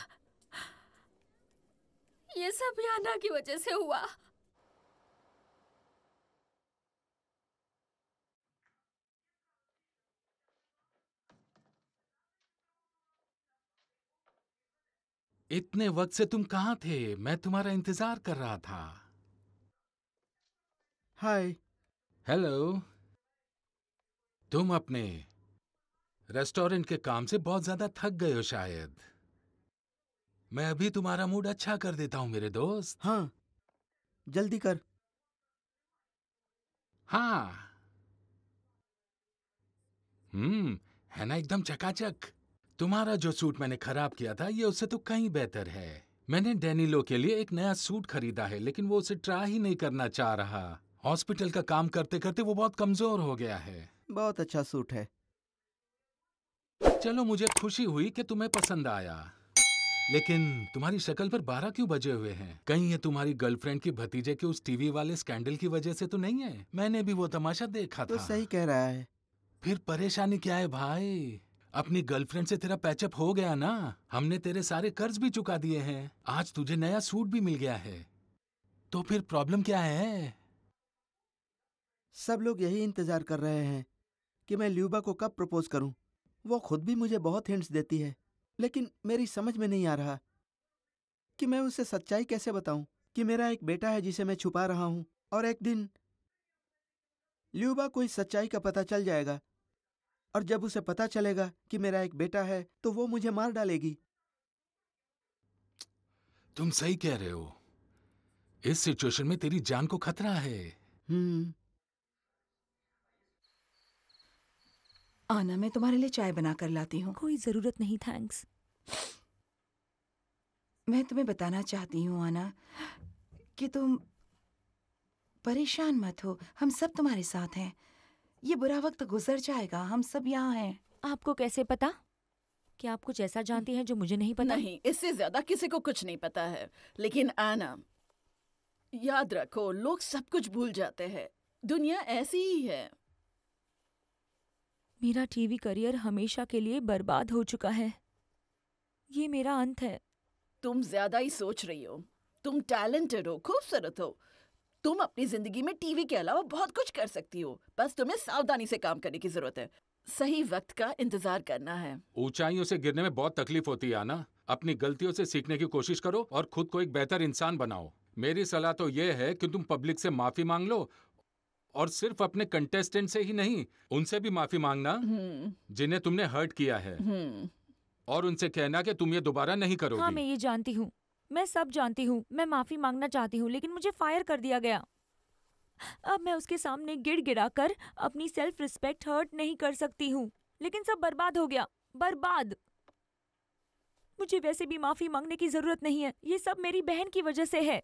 ये सब याना की वजह से हुआ इतने वक्त से तुम कहाँ थे मैं तुम्हारा इंतजार कर रहा था हाय हेलो तुम अपने रेस्टोरेंट के काम से बहुत ज्यादा थक गए हो शायद मैं अभी तुम्हारा मूड अच्छा कर देता हूं मेरे दोस्त हाँ जल्दी कर हाँ हम्म है ना एकदम चकाचक तुम्हारा जो सूट मैंने खराब किया था ये उससे तो कहीं बेहतर है मैंने डेनिलो के लिए एक नया सूट खरीदा है लेकिन वो उसे ट्राई ही नहीं करना चाह रहा हॉस्पिटल का काम करते करते वो बहुत कमजोर हो गया है बहुत अच्छा सूट है चलो मुझे खुशी हुई कि तुम्हें पसंद आया लेकिन तुम्हारी शक्ल पर बारह क्यों बजे हुए हैं कहीं ये तुम्हारी गर्लफ्रेंड की भतीजे के उस टीवी वाले स्कैंडल की वजह से तो नहीं है मैंने भी वो तमाशा देखा तो था सही कह रहा है फिर परेशानी क्या है भाई अपनी गर्लफ्रेंड से तेरा पैचअप हो गया ना हमने तेरे सारे कर्ज भी चुका दिए हैं आज तुझे नया सूट भी मिल गया है तो फिर प्रॉब्लम क्या है सब लोग यही इंतजार कर रहे हैं कि मैं ल्यूबा को कब प्रपोज करूं वो खुद भी मुझे बहुत हिंट्स देती है लेकिन मेरी समझ में नहीं आ रहा कि मैं उसे सच्चाई कैसे बताऊं कि मेरा एक बेटा है जिसे मैं छुपा रहा हूं और एक दिन ल्यूबा को इस सच्चाई का पता चल जाएगा और जब उसे पता चलेगा कि मेरा एक बेटा है तो वो मुझे मार डालेगी तुम सही कह रहे हो इस सिचुएशन में तेरी जान को खतरा है हम्म। आना मैं तुम्हारे लिए चाय बना कर लाती हूँ कोई जरूरत नहीं थैंक्स मैं तुम्हें बताना चाहती हूँ आना कि तुम परेशान मत हो हम सब तुम्हारे साथ हैं ये बुरा वक्त गुजर जाएगा हम सब यहाँ हैं आपको कैसे पता क्या आप कुछ ऐसा जानती हैं जो मुझे नहीं पता नहीं इससे ज्यादा किसी को कुछ नहीं पता है लेकिन आना याद रखो लोग सब कुछ भूल जाते हैं दुनिया ऐसी ही है मेरा टीवी करियर हमेशा के लिए बर्बाद हो चुका है ये मेरा अंत है तुम ज्यादा ही सोच रही हो तुम टैलेंटेड हो खूबसूरत हो तुम अपनी जिंदगी में टीवी के अलावा बहुत कुछ कर सकती हो बस तुम्हें सावधानी से काम करने की जरूरत है सही वक्त का इंतजार करना है ऊंचाइयों से गिरने में बहुत तकलीफ होती है ना अपनी गलतियों से सीखने की कोशिश करो और खुद को एक बेहतर इंसान बनाओ मेरी सलाह तो यह है कि तुम पब्लिक से माफी मांग लो और सिर्फ अपने कंटेस्टेंट से ही नहीं उनसे भी माफी मांगना हम्म। जिन्हें तुमने हर्ट किया है हम्म। और उनसे कहना कि तुम ये दोबारा नहीं करोगी हाँ मैं ये जानती हूँ मैं सब जानती हूँ मैं माफ़ी मांगना चाहती हूँ लेकिन मुझे फायर कर दिया गया अब मैं उसके सामने गिड़ गिड़ा कर अपनी सेल्फ रिस्पेक्ट हर्ट नहीं कर सकती हूँ लेकिन सब बर्बाद हो गया बर्बाद मुझे वैसे भी माफ़ी मांगने की ज़रूरत नहीं है ये सब मेरी बहन की वजह से है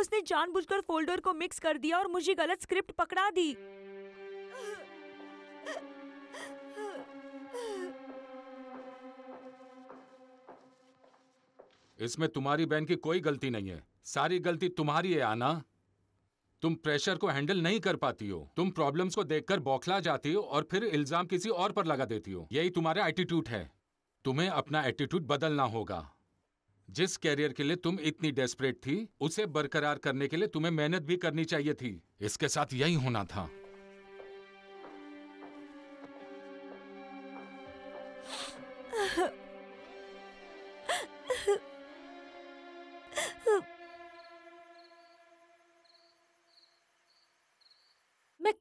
उसने जानबूझकर फोल्डर को मिक्स कर दिया और मुझे गलत स्क्रिप्ट पकड़ा दी इसमें तुम्हारी बहन की कोई गलती नहीं है सारी गलती तुम्हारी है आना तुम प्रेशर को हैंडल नहीं कर पाती हो तुम प्रॉब्लम्स को देखकर बौखला जाती हो और फिर इल्जाम किसी और पर लगा देती हो यही तुम्हारा एटीट्यूड है तुम्हें अपना एटीट्यूड बदलना होगा जिस कैरियर के लिए तुम इतनी डेस्परेट थी उसे बरकरार करने के लिए तुम्हें मेहनत भी करनी चाहिए थी इसके साथ यही होना था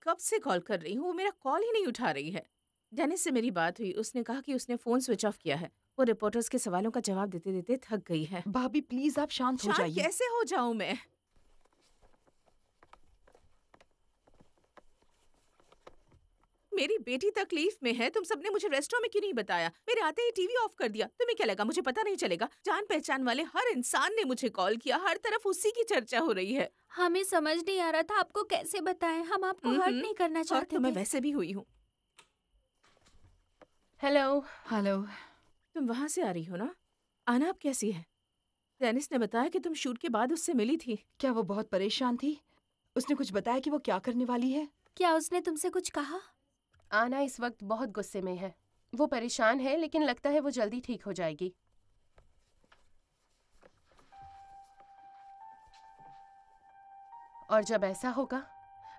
कब से कॉल कर रही हूँ वो मेरा कॉल ही नहीं उठा रही है डेनिस से मेरी बात हुई उसने कहा कि उसने फ़ोन स्विच ऑफ किया है वो रिपोर्टर्स के सवालों का जवाब देते देते थक गई है भाभी प्लीज आप शांत हो जाइए कैसे हो जाऊं मैं मेरी बेटी तकलीफ में है तुम सबने मुझे रेस्टोरेंट में क्यों नहीं बताया मेरे आते ही टीवी ऑफ कर दिया तुम्हें क्या लगा मुझे पता नहीं चलेगा जान पहचान वाले हर इंसान ने मुझे कॉल किया हर तरफ उसी की चर्चा हो रही है हमें समझ नहीं आ रहा था आपको कैसे बताएं हम आपको हम्म, हर्ट हम्म। नहीं करना तो चाहते मैं वैसे भी हुई हूँ हेलो हेलो तुम वहाँ से आ रही हो ना आना आप कैसी है डेनिस ने बताया कि तुम शूट के बाद उससे मिली थी क्या वो बहुत परेशान थी उसने कुछ बताया कि वो क्या करने वाली है क्या उसने तुमसे कुछ कहा आना इस वक्त बहुत गुस्से में है वो परेशान है लेकिन लगता है वो जल्दी ठीक हो जाएगी और जब ऐसा होगा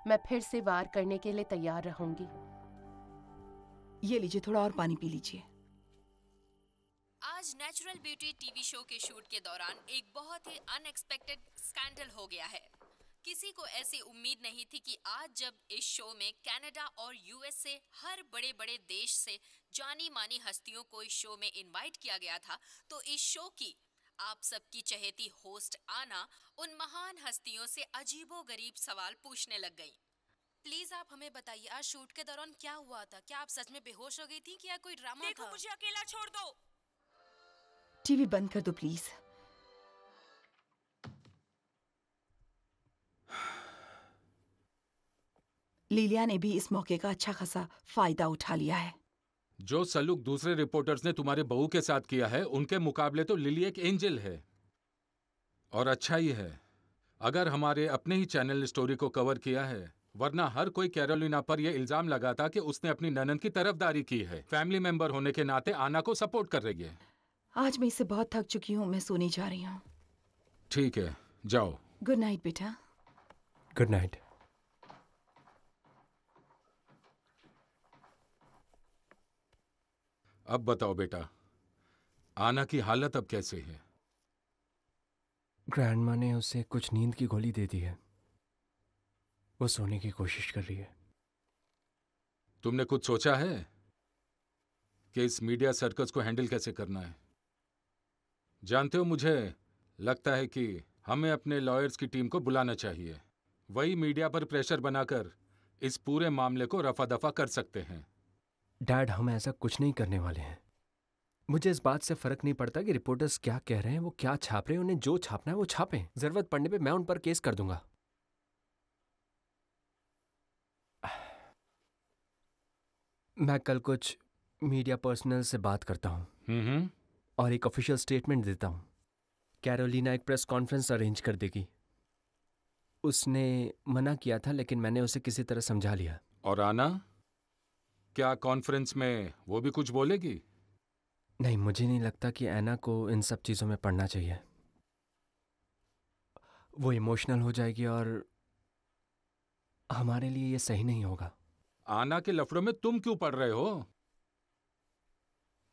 मैं फिर से वार करने के लिए तैयार रहूंगी ये लीजिए थोड़ा और पानी पी लीजिए आज नेचुरल ब्यूटी टीवी शो के शूट के दौरान एक बहुत ही अनएक्सपेक्टेड स्कैंडल हो गया है किसी को ऐसी उम्मीद नहीं थी कि आज जब इस शो में कनाडा और यूएसए हर बड़े बड़े देश से जानी मानी हस्तियों को इस शो में इनवाइट किया गया था तो इस शो की आप सबकी चहेती होस्ट आना उन महान हस्तियों से अजीबो गरीब सवाल पूछने लग गई प्लीज आप हमें बताइए आज शूट के दौरान क्या हुआ था क्या आप सच में बेहोश हो गई थी या कोई ड्रामा देखो था? मुझे अकेला छोड़ दो टीवी बंद कर दो प्लीज़ लीलिया ने भी इस मौके का अच्छा खासा फायदा उठा लिया है जो सलूक दूसरे रिपोर्टर्स ने तुम्हारे बहू के साथ किया है उनके मुकाबले तो लिली एक एंजल है और अच्छा ही है अगर हमारे अपने ही चैनल ने स्टोरी को कवर किया है वरना हर कोई कैरोलिना पर यह इल्जाम लगाता कि उसने अपनी ननन की तरफदारी की है फैमिली मेंबर होने के नाते आना को सपोर्ट कर रही है आज मैं इसे बहुत थक चुकी हूँ मैं सोनी जा रही हूँ ठीक है जाओ गुड नाइट बेटा गुड नाइट अब बताओ बेटा आना की हालत अब कैसे है ग्रैंडमा ने उसे कुछ नींद की गोली दे दी है वो सोने की कोशिश कर रही है तुमने कुछ सोचा है कि इस मीडिया सर्कस को हैंडल कैसे करना है जानते हो मुझे लगता है कि हमें अपने लॉयर्स की टीम को बुलाना चाहिए वही मीडिया पर प्रेशर बनाकर इस पूरे मामले को रफा दफा कर सकते हैं डैड हम ऐसा कुछ नहीं करने वाले हैं मुझे इस बात से फर्क नहीं पड़ता कि रिपोर्टर्स क्या कह रहे हैं वो क्या छाप रहे हैं उन्हें जो छापना है वो छापे जरूरत पड़ने पे मैं उन पर केस कर दूंगा मैं कल कुछ मीडिया पर्सनल से बात करता हूँ हम्म, हम्म। और एक ऑफिशियल स्टेटमेंट देता हूँ कैरोलिना एक प्रेस कॉन्फ्रेंस अरेंज कर देगी उसने मना किया था लेकिन मैंने उसे किसी तरह समझा लिया और आना क्या कॉन्फ्रेंस में वो भी कुछ बोलेगी नहीं मुझे नहीं लगता कि ऐना को इन सब चीज़ों में पढ़ना चाहिए वो इमोशनल हो जाएगी और हमारे लिए ये सही नहीं होगा आना के लफड़ों में तुम क्यों पढ़ रहे हो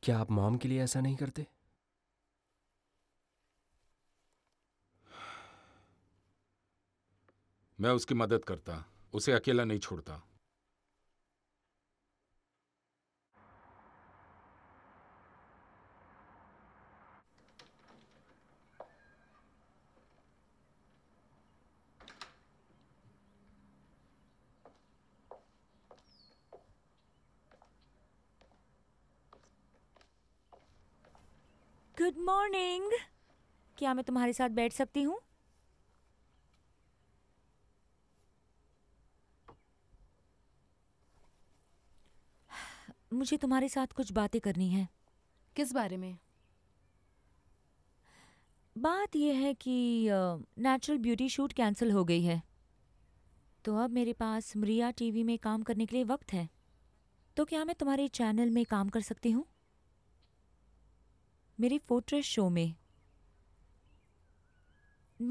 क्या आप मॉम के लिए ऐसा नहीं करते मैं उसकी मदद करता उसे अकेला नहीं छोड़ता गुड मॉर्निंग क्या मैं तुम्हारे साथ बैठ सकती हूँ मुझे तुम्हारे साथ कुछ बातें करनी है किस बारे में बात यह है कि नेचुरल ब्यूटी शूट कैंसिल हो गई है तो अब मेरे पास मरिया टीवी में काम करने के लिए वक्त है तो क्या मैं तुम्हारे चैनल में काम कर सकती हूँ मेरी फोट्रेस शो में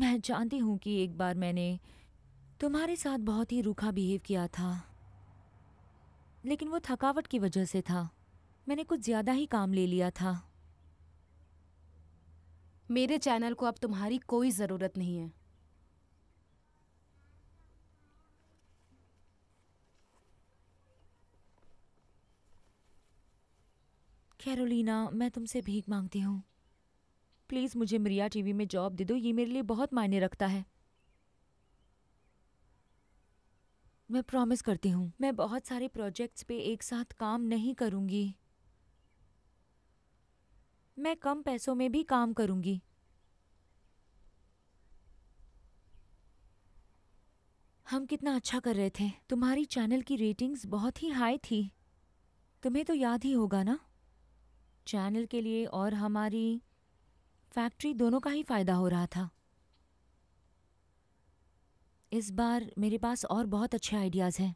मैं जानती हूँ कि एक बार मैंने तुम्हारे साथ बहुत ही रूखा बिहेव किया था लेकिन वो थकावट की वजह से था मैंने कुछ ज़्यादा ही काम ले लिया था मेरे चैनल को अब तुम्हारी कोई ज़रूरत नहीं है कैरोलिना मैं तुमसे भीख मांगती हूँ प्लीज़ मुझे मरिया टीवी में जॉब दे दो ये मेरे लिए बहुत मायने रखता है मैं प्रॉमिस करती हूँ मैं बहुत सारे प्रोजेक्ट्स पे एक साथ काम नहीं करूँगी मैं कम पैसों में भी काम करूँगी हम कितना अच्छा कर रहे थे तुम्हारी चैनल की रेटिंग्स बहुत ही हाई थी तुम्हें तो याद ही होगा ना चैनल के लिए और हमारी फैक्ट्री दोनों का ही फ़ायदा हो रहा था इस बार मेरे पास और बहुत अच्छे आइडियाज़ हैं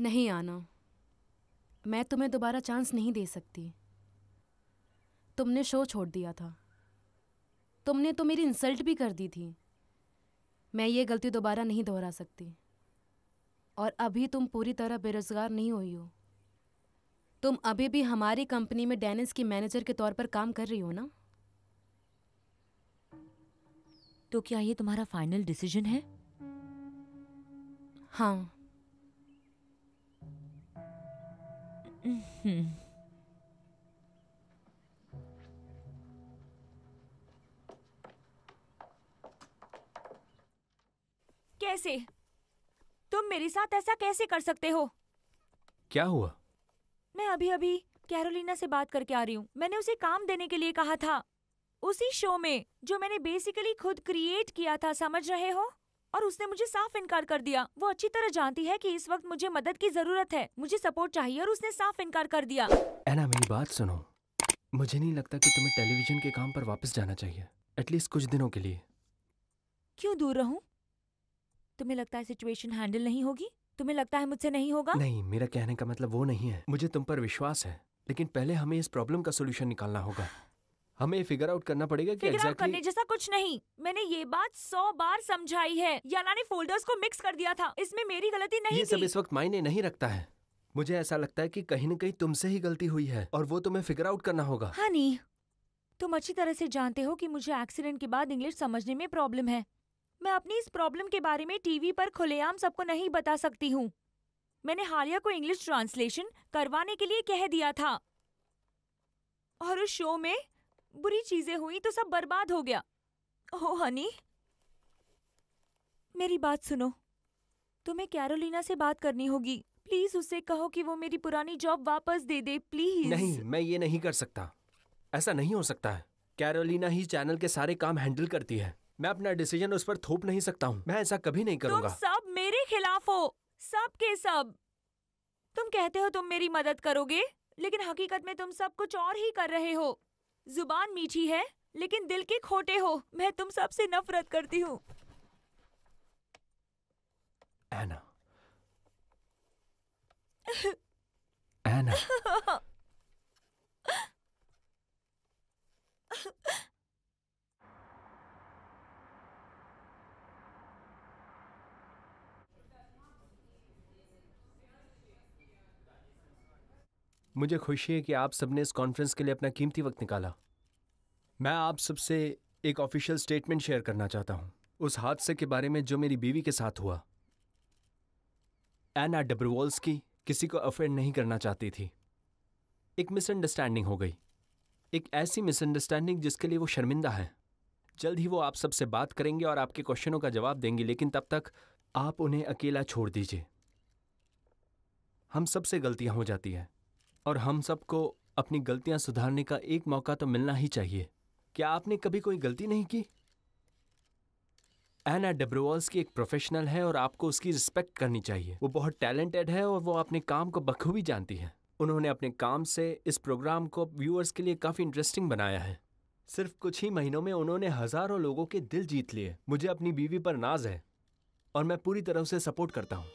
नहीं आना मैं तुम्हें दोबारा चांस नहीं दे सकती तुमने शो छोड़ दिया था तुमने तो मेरी इंसल्ट भी कर दी थी मैं ये गलती दोबारा नहीं दोहरा सकती और अभी तुम पूरी तरह बेरोज़गार नहीं हुई हो तुम अभी भी हमारी कंपनी में डेनिस की मैनेजर के तौर पर काम कर रही हो ना तो क्या ये तुम्हारा फाइनल डिसीजन है हाँ हम्म। कैसे तुम मेरे साथ ऐसा कैसे कर सकते हो क्या हुआ मैं अभी अभी कैरोलिना से बात करके आ रही हूँ मैंने उसे काम देने के लिए कहा था उसी शो में जो मैंने बेसिकली खुद क्रिएट किया था समझ रहे हो और उसने मुझे साफ इनकार कर दिया वो अच्छी तरह जानती है कि इस वक्त मुझे मदद की जरूरत है मुझे सपोर्ट चाहिए और उसने साफ इनकार कर दिया एना मेरी बात सुनो मुझे नहीं लगता कि तुम्हें टेलीविजन के काम पर वापस जाना चाहिए एटलीस्ट कुछ दिनों के लिए क्यों दूर रहूं? तुम्हें लगता है सिचुएशन हैंडल नहीं होगी तुम्हें लगता है मुझसे नहीं होगा नहीं मेरा कहने का मतलब वो नहीं है मुझे तुम पर विश्वास है लेकिन पहले हमें इस प्रॉब्लम का सोल्यूशन निकालना होगा हमें फिगर आउट करना पड़ेगा कि फिगर आउट करने जैसा कुछ नहीं मैंने ये बात सौ बार समझाई है याना ने फोल्डर्स को मिक्स कर दिया था इसमें मेरी गलती नहीं ये थी। सब इस वक्त मायने नहीं रखता है मुझे ऐसा लगता है कि कहीं न कहीं तुमसे ही गलती हुई है और वो तुम्हें फिगर आउट करना होगा हनी हाँ तुम अच्छी तरह से जानते हो कि मुझे एक्सीडेंट के बाद इंग्लिश समझने में प्रॉब्लम है मैं अपनी इस प्रॉब्लम के बारे में टीवी पर खुलेआम सबको नहीं बता सकती हूँ मैंने हालिया को इंग्लिश ट्रांसलेशन करवाने के लिए कह दिया था और उस शो में बुरी चीजें हुई तो सब बर्बाद हो गया हो हनी मेरी बात सुनो तुम्हें कैरोलिना से बात करनी होगी प्लीज उसे कहो कि वो मेरी पुरानी जॉब वापस दे दे प्लीज नहीं मैं ये नहीं कर सकता ऐसा नहीं हो सकता है कैरोलिना ही चैनल के सारे काम हैंडल करती है मैं अपना डिसीजन उस पर थोप नहीं सकता हूँ मैं ऐसा कभी नहीं करूँगा सब मेरे खिलाफ हो सब के सब तुम कहते हो तुम मेरी मदद करोगे लेकिन हकीकत में तुम सब कुछ और ही कर रहे हो जुबान मीठी है लेकिन दिल के खोटे हो मैं तुम सबसे नफरत करती हूँ एना एना [LAUGHS] मुझे खुशी है कि आप सबने इस कॉन्फ्रेंस के लिए अपना कीमती वक्त निकाला मैं आप सबसे एक ऑफिशियल स्टेटमेंट शेयर करना चाहता हूँ उस हादसे के बारे में जो मेरी बीवी के साथ हुआ एना डब्रवॉल्स की किसी को अफेयर नहीं करना चाहती थी एक मिसअंडरस्टैंडिंग हो गई एक ऐसी मिसअंडरस्टैंडिंग जिसके लिए वो शर्मिंदा है जल्द ही वो आप सबसे बात करेंगे और आपके क्वेश्चनों का जवाब देंगे लेकिन तब तक आप उन्हें अकेला छोड़ दीजिए हम सबसे गलतियां हो जाती हैं और हम सबको अपनी गलतियां सुधारने का एक मौका तो मिलना ही चाहिए क्या आपने कभी कोई गलती नहीं की एना डेब्रोवल्स की एक प्रोफेशनल है और आपको उसकी रिस्पेक्ट करनी चाहिए वो बहुत टैलेंटेड है और वो अपने काम को बखूबी जानती है उन्होंने अपने काम से इस प्रोग्राम को व्यूअर्स के लिए काफ़ी इंटरेस्टिंग बनाया है सिर्फ कुछ ही महीनों में उन्होंने हज़ारों लोगों के दिल जीत लिए मुझे अपनी बीवी पर नाज है और मैं पूरी तरह उसे सपोर्ट करता हूँ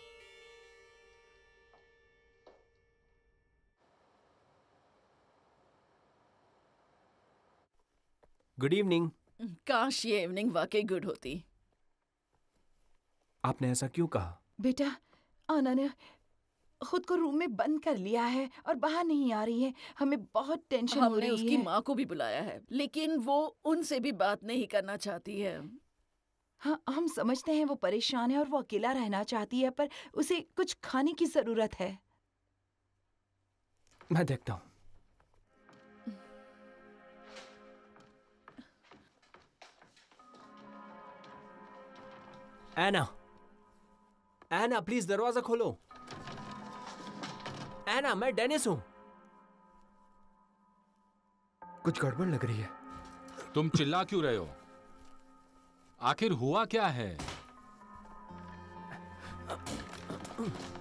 गुड इवनिंग काश ये इवनिंग वाकई गुड होती आपने ऐसा क्यों कहा बेटा आना ने खुद को रूम में बंद कर लिया है और बाहर नहीं आ रही है हमें बहुत टेंशन हो रही है उसकी माँ को भी बुलाया है लेकिन वो उनसे भी बात नहीं करना चाहती है हाँ हम समझते हैं वो परेशान है और वो अकेला रहना चाहती है पर उसे कुछ खाने की जरूरत है मैं देखता हूँ एना एना प्लीज दरवाजा खोलो एना मैं डेनिस हूं कुछ गड़बड़ लग रही है तुम चिल्ला क्यों रहे हो आखिर हुआ क्या है